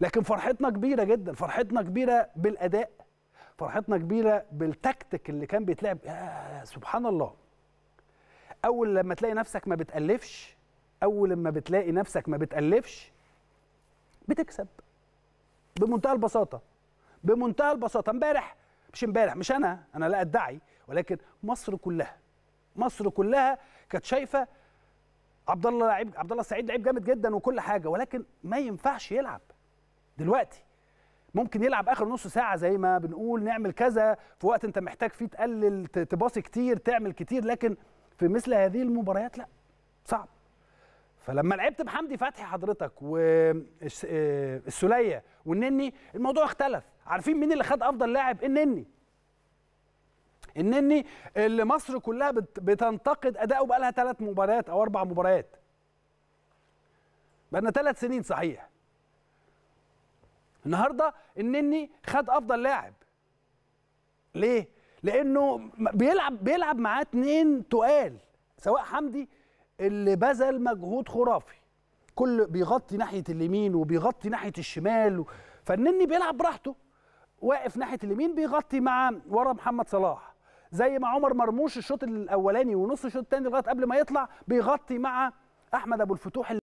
لكن فرحتنا كبيره جدا فرحتنا كبيره بالاداء فرحتنا كبيره بالتكتيك اللي كان بيتلعب يا سبحان الله اول لما تلاقي نفسك ما بتالفش اول لما بتلاقي نفسك ما بتالفش بتكسب بمنتهى البساطه بمنتهى البساطه امبارح مش امبارح مش انا انا لا ادعي ولكن مصر كلها مصر كلها كانت شايفه عبد الله لعيب عبد الله السعيد لعيب جامد جدا وكل حاجه ولكن ما ينفعش يلعب دلوقتي ممكن يلعب اخر نص ساعه زي ما بنقول نعمل كذا في وقت انت محتاج فيه تقلل تباصي كتير تعمل كتير لكن في مثل هذه المباريات لا صعب فلما لعبت بحمدي فتحي حضرتك والسوليه آه، والنني الموضوع اختلف عارفين مين اللي خد افضل لاعب النني النني اللي مصر كلها بتنتقد اداؤه بقى لها ثلاث مباريات او اربع مباريات بقى لنا ثلاث سنين صحيح النهارده النني خد افضل لاعب ليه لانه بيلعب بيلعب معاه اتنين تقال سواء حمدي اللي بذل مجهود خرافي كل بيغطي ناحيه اليمين وبيغطي ناحيه الشمال فالنني بيلعب براحته واقف ناحيه اليمين بيغطي مع ورا محمد صلاح زي ما عمر مرموش الشوط الاولاني ونص الشوط الثاني لغايه قبل ما يطلع بيغطي مع احمد ابو الفتوح